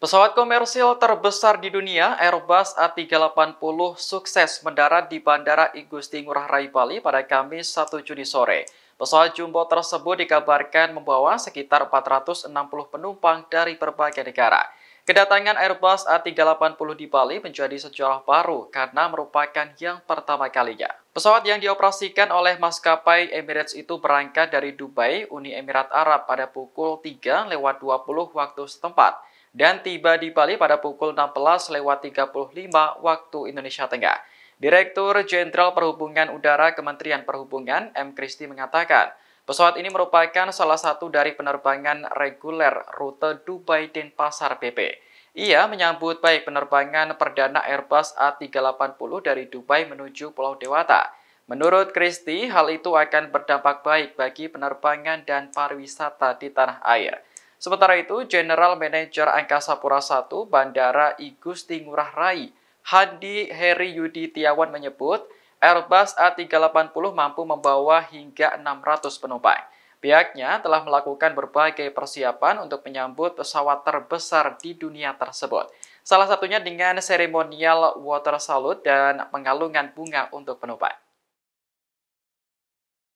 Pesawat komersil terbesar di dunia, Airbus A380 sukses mendarat di Bandara I Gusti Ngurah Rai Bali pada Kamis 1 Juni sore. Pesawat jumbo tersebut dikabarkan membawa sekitar 460 penumpang dari berbagai negara. Kedatangan Airbus A380 di Bali menjadi sejarah baru karena merupakan yang pertama kalinya. Pesawat yang dioperasikan oleh maskapai Emirates itu berangkat dari Dubai, Uni Emirat Arab pada pukul 3 lewat 20 waktu setempat dan tiba di Bali pada pukul belas lewat lima waktu Indonesia Tengah. Direktur Jenderal Perhubungan Udara Kementerian Perhubungan M. Kristi mengatakan, pesawat ini merupakan salah satu dari penerbangan reguler rute Dubai Denpasar BP. Ia menyambut baik penerbangan perdana Airbus A380 dari Dubai menuju Pulau Dewata. Menurut Kristi, hal itu akan berdampak baik bagi penerbangan dan pariwisata di tanah air. Sementara itu, General Manager Angkasa Pura I Bandara I Gusti Ngurah Rai, Hadi Heri Yudi Tiawan menyebut, Airbus A380 mampu membawa hingga 600 penumpang. Pihaknya telah melakukan berbagai persiapan untuk menyambut pesawat terbesar di dunia tersebut. Salah satunya dengan seremonial water salute dan pengalungan bunga untuk penumpang.